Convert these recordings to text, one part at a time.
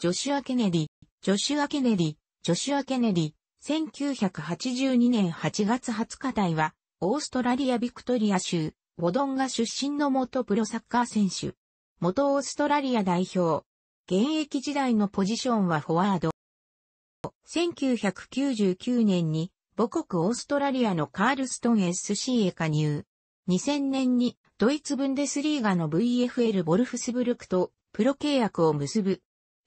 ジョシュア・ケネディ、ジョシュア・ケネディ、ジョシュア・ケネディ、1982年8月20日台は、オーストラリア・ビクトリア州、ボドンガ出身の元プロサッカー選手。元オーストラリア代表。現役時代のポジションはフォワード。1999年に母国オーストラリアのカールストン SC へ加入。2000年にドイツブンデスリーガの VFL ボルフスブルクとプロ契約を結ぶ。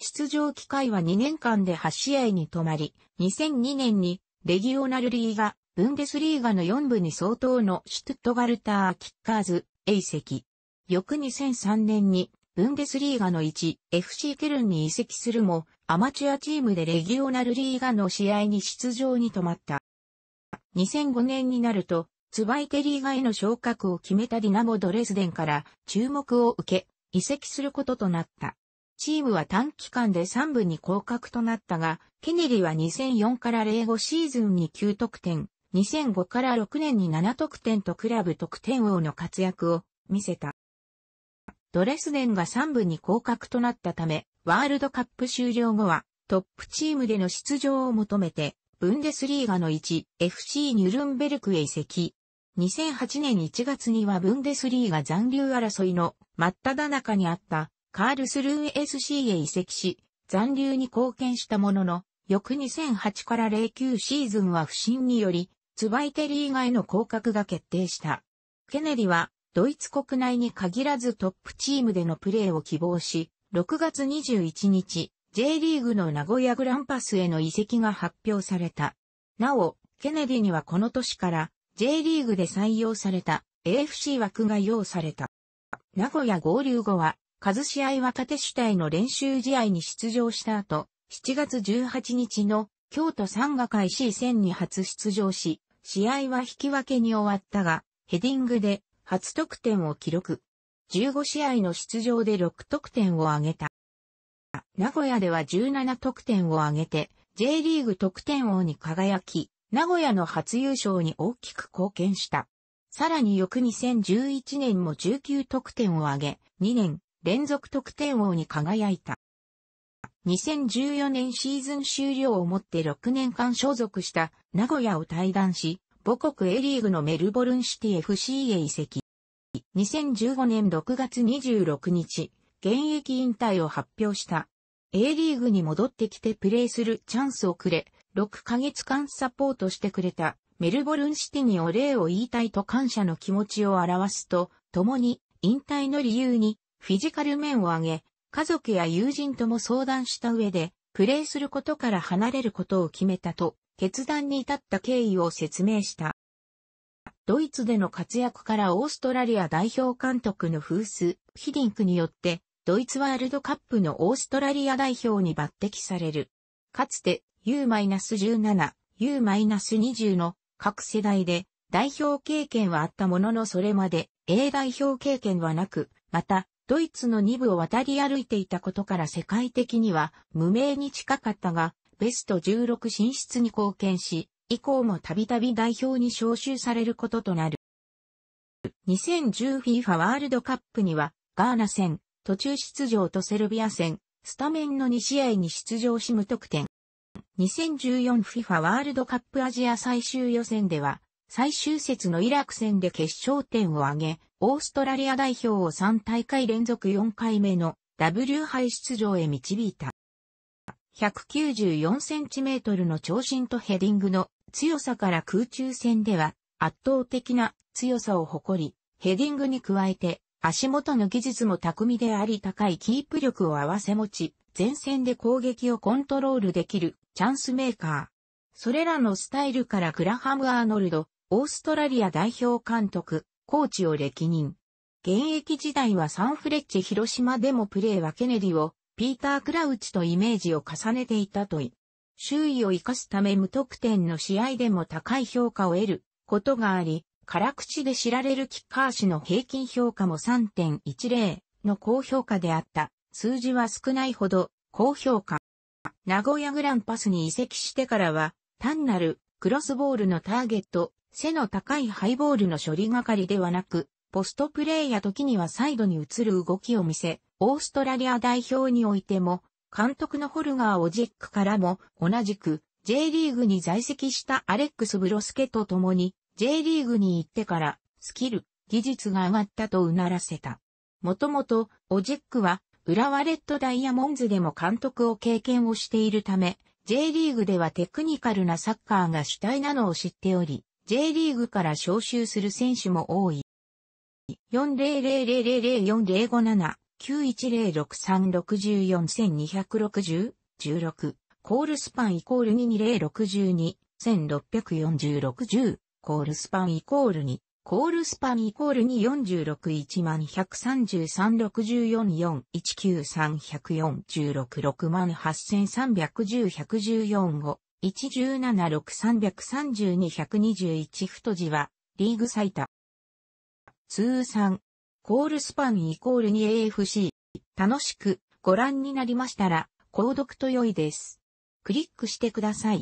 出場機会は2年間で8試合に止まり、2002年にレギオナルリーガ、ブンデスリーガの4部に相当のシュトゥットガルター・キッカーズ、A 席。翌2003年にブンデスリーガの1、FC ケルンに移籍するも、アマチュアチームでレギオナルリーガの試合に出場に止まった。2005年になると、ツバイテリーガへの昇格を決めたディナモ・ドレスデンから注目を受け、移籍することとなった。チームは短期間で3部に降格となったが、ケネリは2004から05シーズンに9得点、2005から6年に7得点とクラブ得点王の活躍を見せた。ドレスデンが3部に降格となったため、ワールドカップ終了後はトップチームでの出場を求めて、ブンデスリーガの1、FC ニュルンベルクへ移籍。2008年1月にはブンデスリーガ残留争いの真っ只中にあったカールスルー SC へ移籍し、残留に貢献したものの、翌2008から09シーズンは不振により、ツバイテリー外の降格が決定した。ケネディは、ドイツ国内に限らずトップチームでのプレーを希望し、6月21日、J リーグの名古屋グランパスへの移籍が発表された。なお、ケネディにはこの年から J リーグで採用された AFC 枠が用された。名古屋合流後は数試合は縦主体の練習試合に出場した後、7月18日の京都三河会 C 戦に初出場し、試合は引き分けに終わったが、ヘディングで初得点を記録。15試合の出場で6得点を挙げた。名古屋では17得点を挙げて、J リーグ得点王に輝き、名古屋の初優勝に大きく貢献した。さらに翌2011年も19得点を挙げ、2年連続得点王に輝いた。2014年シーズン終了をもって6年間所属した名古屋を退団し、母国 A リーグのメルボルンシティ FC へ移籍。2015年6月26日、現役引退を発表した。A リーグに戻ってきてプレーするチャンスをくれ、6ヶ月間サポートしてくれたメルボルンシティにお礼を言いたいと感謝の気持ちを表すと、共に引退の理由にフィジカル面を挙げ、家族や友人とも相談した上で、プレイすることから離れることを決めたと、決断に至った経緯を説明した。ドイツでの活躍からオーストラリア代表監督のフース・ヒディンクによって、ドイツワールドカップのオーストラリア代表に抜擢される。かつて U-17、U-20 の各世代で代表経験はあったもののそれまで A 代表経験はなく、またドイツの2部を渡り歩いていたことから世界的には無名に近かったが、ベスト16進出に貢献し、以降もたびたび代表に招集されることとなる。2010FIFA ワールドカップには、ガーナ戦、途中出場とセルビア戦、スタメンの2試合に出場し無得点。2014FIFA ワールドカップアジア最終予選では、最終節のイラク戦で決勝点を挙げ、オーストラリア代表を3大会連続4回目の W 杯出場へ導いた。194センチメートルの長身とヘディングの強さから空中戦では圧倒的な強さを誇り、ヘディングに加えて足元の技術も巧みであり高いキープ力を併せ持ち、前線で攻撃をコントロールできるチャンスメーカー。それらのスタイルからグラハム・アーノルド、オーストラリア代表監督、コーチを歴任。現役時代はサンフレッチ広島でもプレーはケネディをピーター・クラウチとイメージを重ねていたとい。周囲を生かすため無得点の試合でも高い評価を得ることがあり、辛口で知られるキッカー氏の平均評価も3.10の高評価であった。数字は少ないほど高評価。名古屋グランパスに移籍してからは、単なるクロスボールのターゲット背の高いハイボールの処理係ではなく、ポストプレーや時にはサイドに移る動きを見せ、オーストラリア代表においても、監督のホルガー・オジックからも、同じく、J リーグに在籍したアレックス・ブロスケと共に、J リーグに行ってから、スキル、技術が上がったとうならせた。もともと、オジックは、浦和レッドダイヤモンズでも監督を経験をしているため、J リーグではテクニカルなサッカーが主体なのを知っており、J リーグから招集する選手も多い。4 0 0 0 0 4 0 5 7 9 1 0 6 3 6 4 1 2 6 1 6コールスパンイコール22062、164060、コールスパンイコール2、コールスパンイコール2 4 6 1 1 1 3 3 6 4 4 1 9 3 1 4 6 6 8 3 1 0 1 1 4 5 1176332-121太字は、リーグ最多。通算、コールスパンイコール 2AFC。楽しくご覧になりましたら、購読と良いです。クリックしてください。